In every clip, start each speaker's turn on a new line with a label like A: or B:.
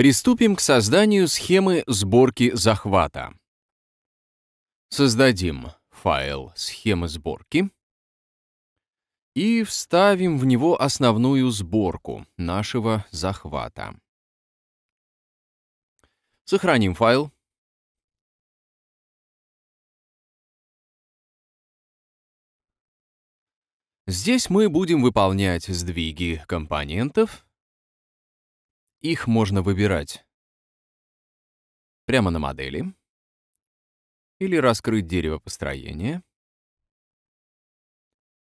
A: Приступим к созданию схемы сборки захвата. Создадим файл схемы сборки и вставим в него основную сборку нашего захвата.
B: Сохраним файл. Здесь мы будем выполнять сдвиги компонентов их
A: можно выбирать. Прямо на модели. Или раскрыть дерево построения.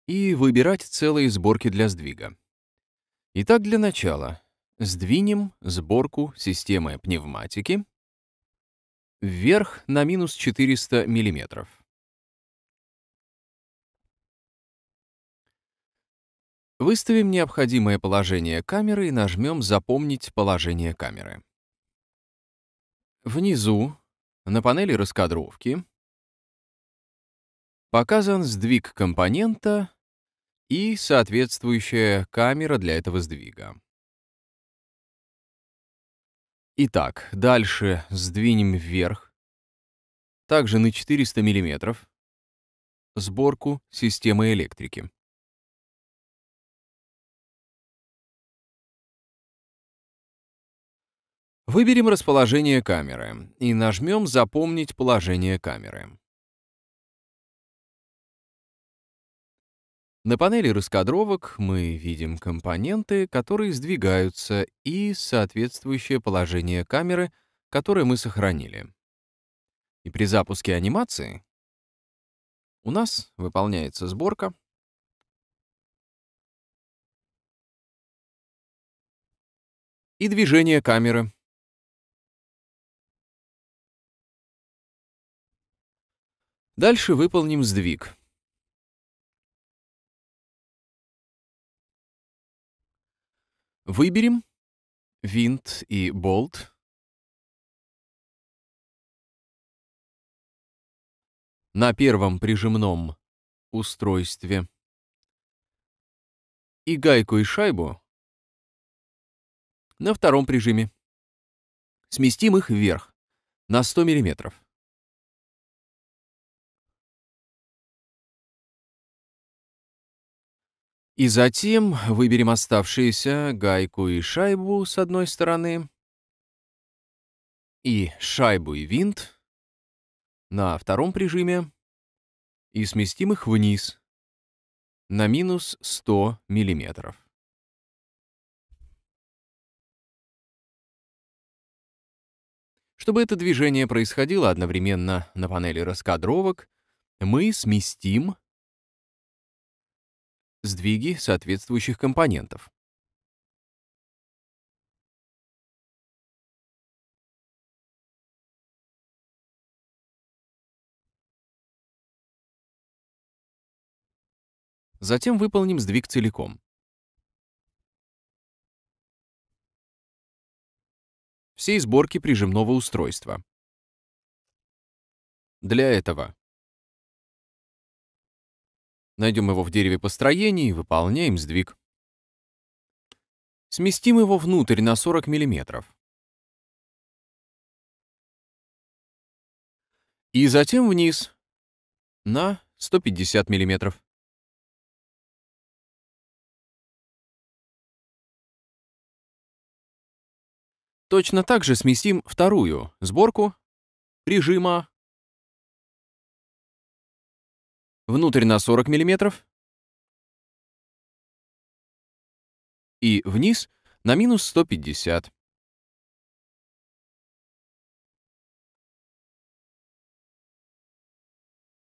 A: И выбирать целые сборки для сдвига. Итак, для начала сдвинем сборку системы пневматики вверх на минус 400 миллиметров. Выставим необходимое положение камеры и нажмем «Запомнить положение камеры». Внизу, на панели раскадровки, показан сдвиг компонента и соответствующая камера для этого сдвига. Итак, дальше сдвинем вверх, также на
B: 400 мм, сборку системы электрики. Выберем расположение камеры и нажмем «Запомнить положение
A: камеры». На панели раскадровок мы видим компоненты, которые сдвигаются, и соответствующее положение камеры, которое мы сохранили. И при запуске
B: анимации у нас выполняется сборка. И движение камеры. Дальше выполним сдвиг. Выберем винт и болт. На первом прижимном устройстве. И гайку и шайбу на втором прижиме. Сместим их вверх на 100 миллиметров.
A: И затем выберем оставшиеся гайку и шайбу с одной стороны,
B: и шайбу и винт на втором прижиме, и сместим их вниз на минус 100 миллиметров. Чтобы это движение происходило одновременно на панели
A: раскадровок, мы сместим
B: сдвиги соответствующих компонентов. Затем выполним сдвиг целиком. Всей сборки прижимного устройства. Для этого Найдем его в дереве построений и выполняем сдвиг. Сместим его внутрь на 40 мм. И затем вниз на 150 мм. Точно так же сместим вторую сборку прижима внутрь на 40 мм и вниз на минус 150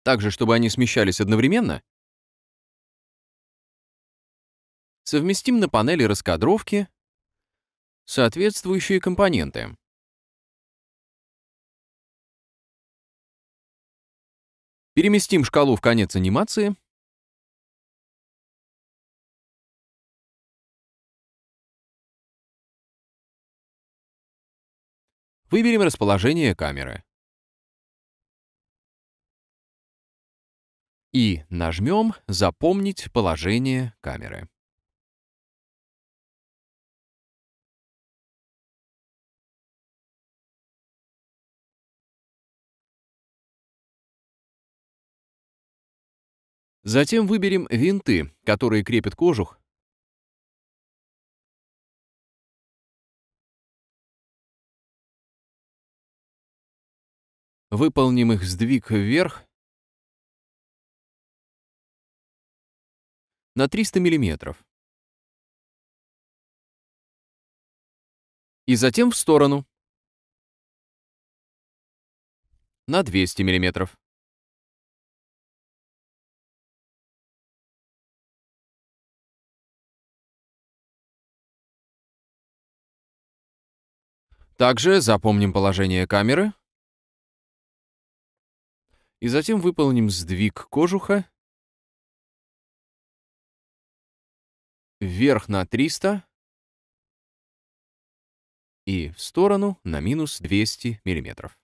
B: Также, чтобы они смещались одновременно, совместим на панели раскадровки соответствующие компоненты. Переместим шкалу в конец анимации. Выберем расположение камеры. И нажмем «Запомнить положение камеры». Затем выберем винты, которые крепят кожух. Выполним их сдвиг вверх на 300 мм. И затем в сторону на 200 миллиметров. Также запомним положение камеры. И затем выполним сдвиг кожуха вверх на 300 и в сторону на минус 200 миллиметров.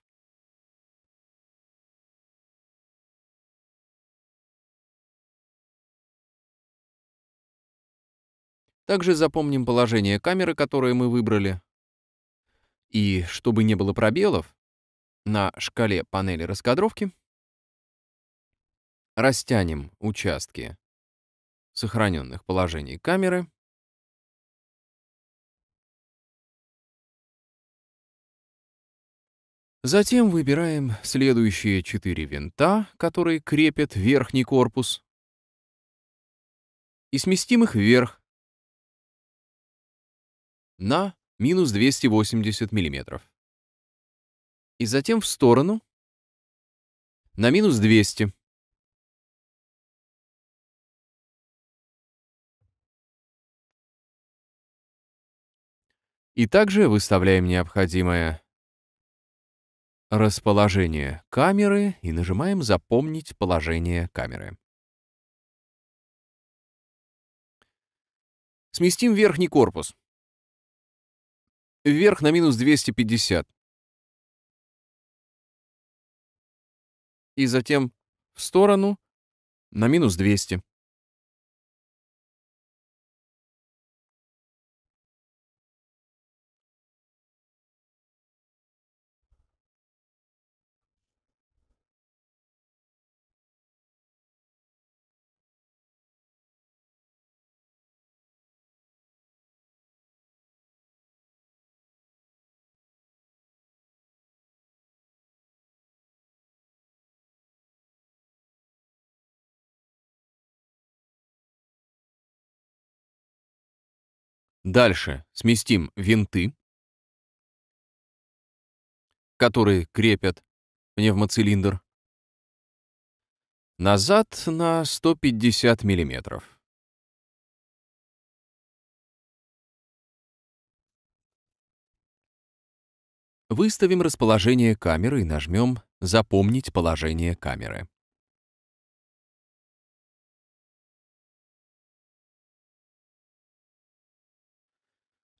B: Также запомним положение камеры, которое мы выбрали,
A: и чтобы не было пробелов, на шкале панели раскадровки
B: растянем участки сохраненных положений камеры Затем выбираем следующие четыре
A: винта, которые крепят верхний корпус, и сместим
B: их вверх на минус 280 мм. И затем в сторону на минус 200 И также выставляем необходимое расположение камеры и нажимаем «Запомнить положение камеры». Сместим верхний корпус. Вверх на минус 250. И затем в сторону на минус 200. Дальше сместим винты, которые крепят пневмоцилиндр, назад на 150 мм. Выставим расположение камеры и нажмем «Запомнить положение камеры».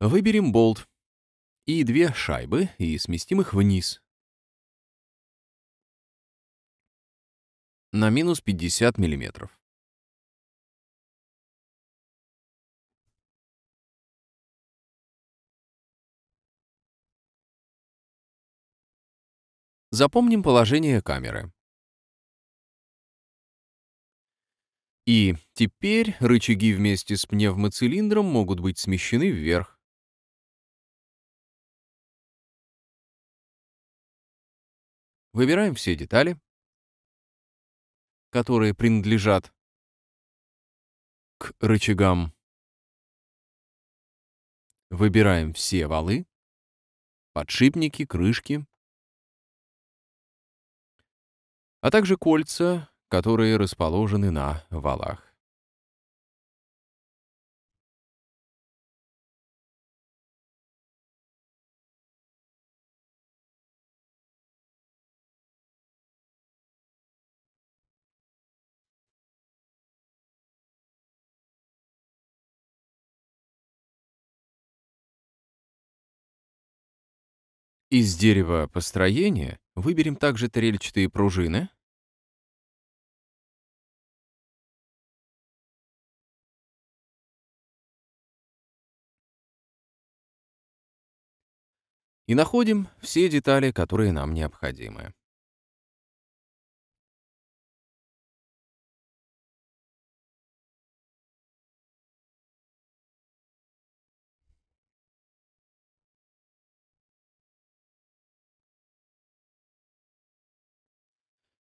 B: Выберем болт и две шайбы и сместим их вниз. На минус 50 миллиметров. Запомним положение камеры. И теперь рычаги вместе с пневмоцилиндром могут быть смещены вверх. Выбираем все детали, которые принадлежат к рычагам. Выбираем все валы, подшипники, крышки, а также кольца, которые расположены на валах. Из дерева построения выберем также тарельчатые пружины, и находим все детали, которые нам необходимы.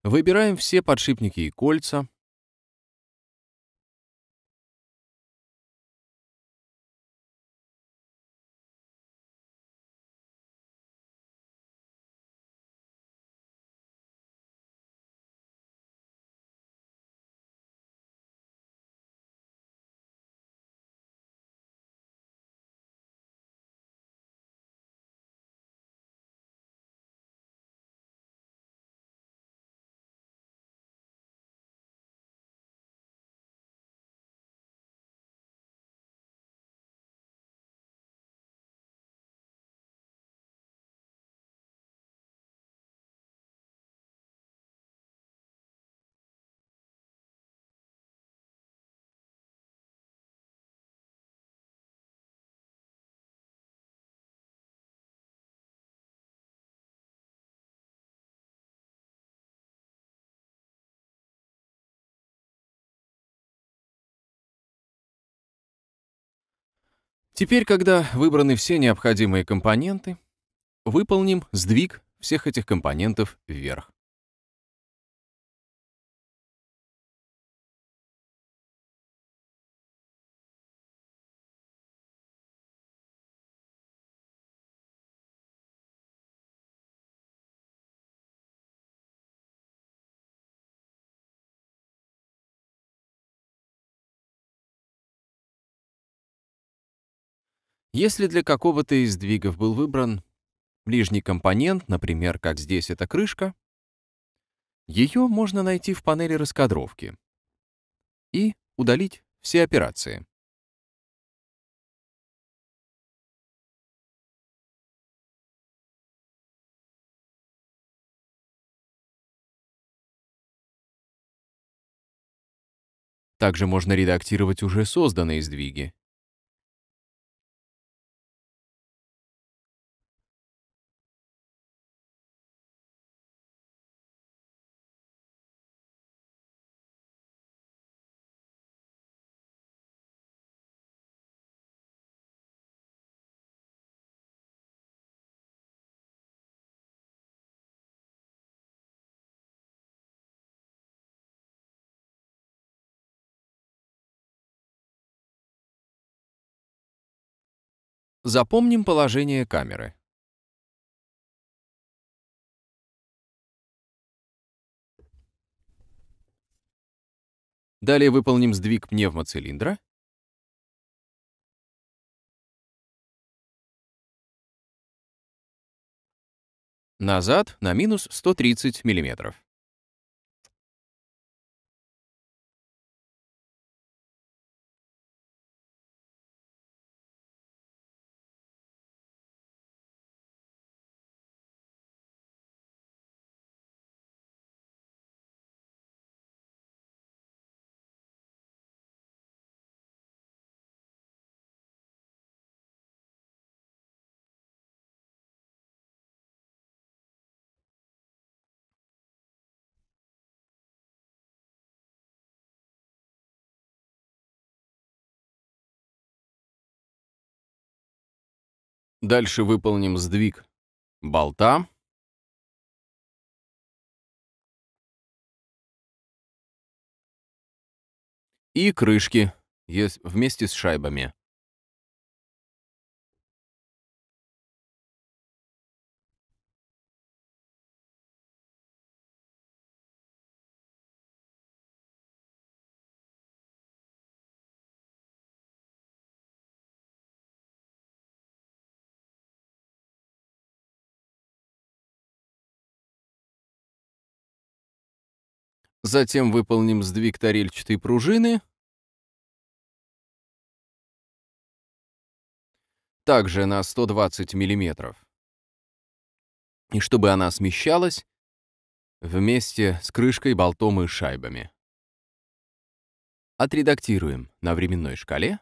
B: Выбираем все подшипники и кольца, Теперь, когда выбраны все необходимые компоненты, выполним сдвиг всех этих компонентов вверх. Если для какого-то из двигов был выбран
A: ближний компонент, например, как здесь эта крышка, ее
B: можно найти в панели раскадровки и удалить все операции. Также можно редактировать уже созданные сдвиги Запомним положение камеры. Далее выполним сдвиг пневмоцилиндра. Назад на минус 130 миллиметров. Дальше выполним сдвиг болта. И крышки вместе с шайбами. Затем выполним сдвиг тарельчатой пружины.
A: Также на 120 мм. И чтобы она смещалась вместе с крышкой,
B: болтом и шайбами. Отредактируем на временной шкале.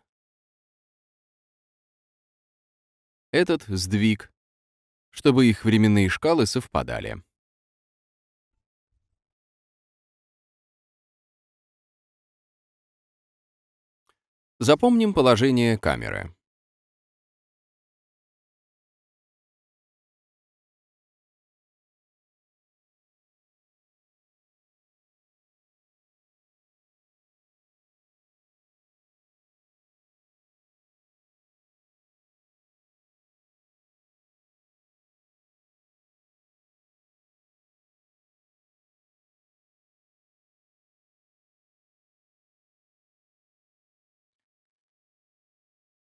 B: Этот сдвиг, чтобы их временные шкалы совпадали. Запомним положение камеры.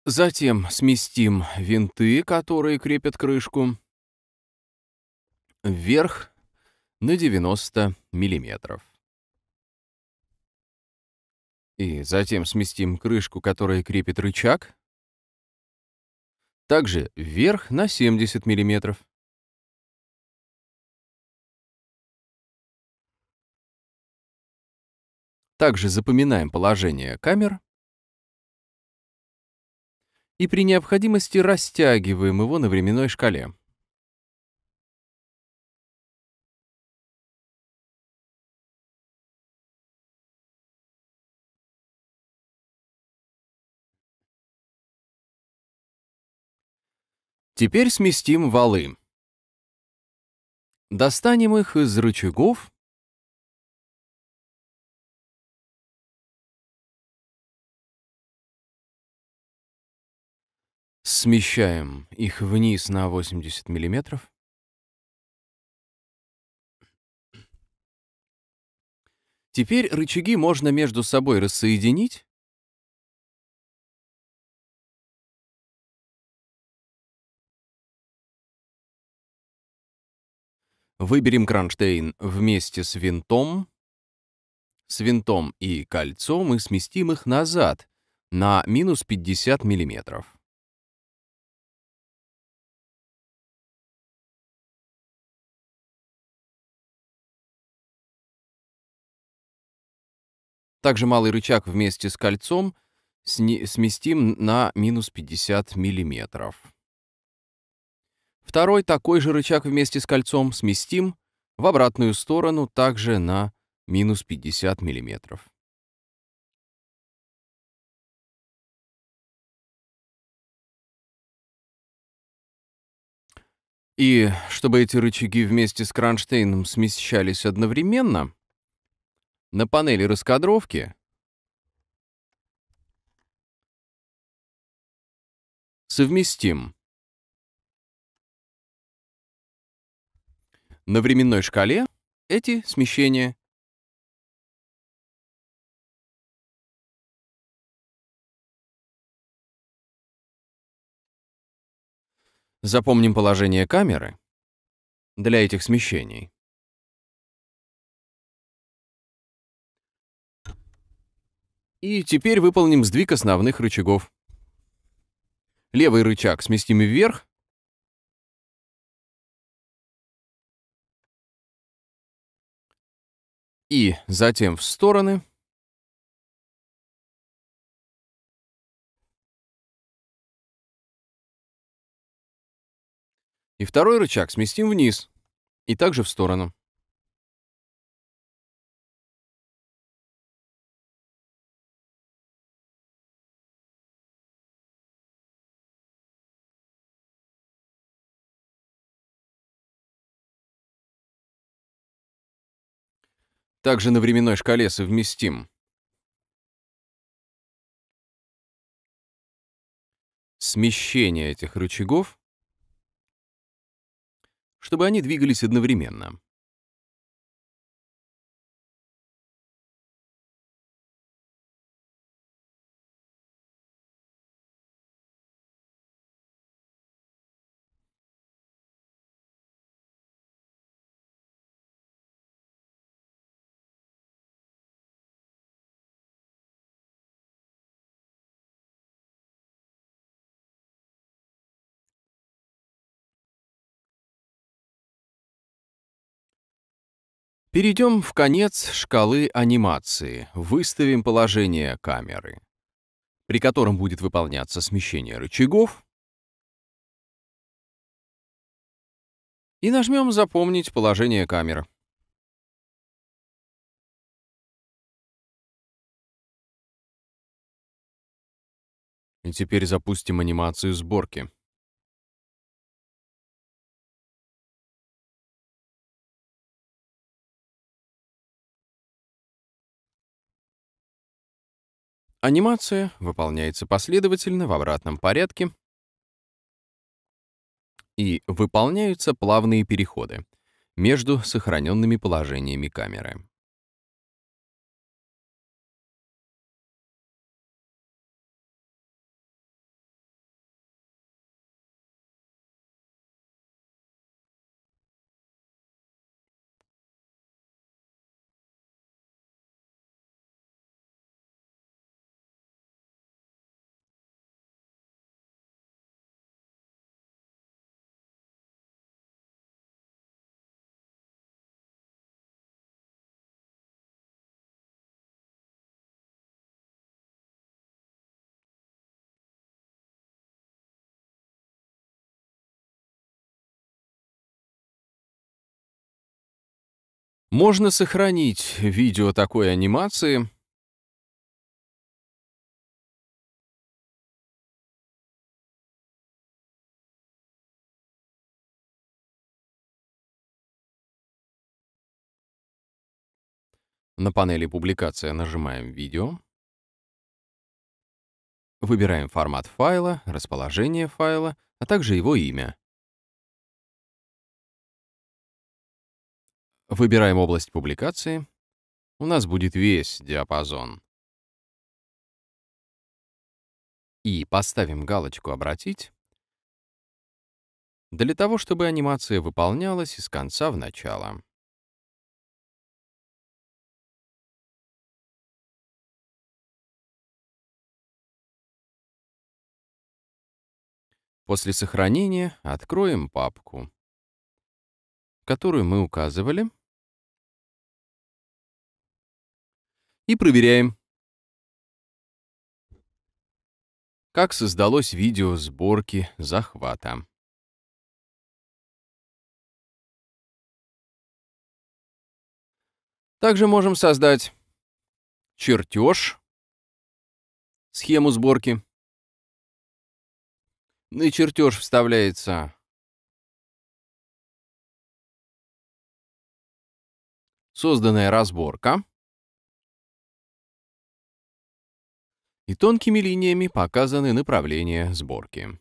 B: Затем сместим винты, которые крепят крышку,
A: вверх на 90 миллиметров. И затем сместим крышку, которая
B: крепит рычаг, также вверх на 70 миллиметров. Также запоминаем положение камер и при необходимости растягиваем его на временной шкале. Теперь сместим валы. Достанем их из рычагов Смещаем их вниз на 80 мм. Теперь рычаги можно между собой рассоединить. Выберем кронштейн вместе с винтом.
A: С винтом и кольцом и сместим их назад на минус
B: 50 миллиметров. Также малый рычаг вместе с кольцом сместим
A: на минус 50 мм. Второй такой же рычаг вместе с кольцом сместим в обратную сторону также на
B: минус 50 мм.
A: И чтобы эти рычаги вместе с кронштейном смещались одновременно,
B: на панели раскадровки совместим на временной шкале эти смещения Запомним положение камеры для этих смещений. И теперь выполним сдвиг основных рычагов. Левый рычаг сместим вверх. И затем в стороны. И второй рычаг сместим вниз и также в сторону. также на временной шкале совместим. Смещение этих рычагов, чтобы они двигались одновременно. Перейдем в конец
A: шкалы анимации, выставим положение камеры, при котором
B: будет выполняться смещение рычагов, и нажмем «Запомнить положение камеры». И теперь запустим анимацию сборки. Анимация выполняется последовательно в обратном порядке и выполняются плавные переходы между сохраненными положениями камеры. Можно сохранить видео такой анимации. На панели «Публикация» нажимаем «Видео».
A: Выбираем формат файла, расположение файла, а также его имя.
B: Выбираем область публикации. У нас будет весь диапазон. И поставим галочку «Обратить» для того, чтобы анимация выполнялась из конца в начало. После сохранения откроем папку, которую мы указывали, и проверяем. Как создалось видео сборки захвата. Также можем создать чертеж, схему сборки. На чертеж вставляется созданная разборка. и тонкими линиями показаны направления сборки.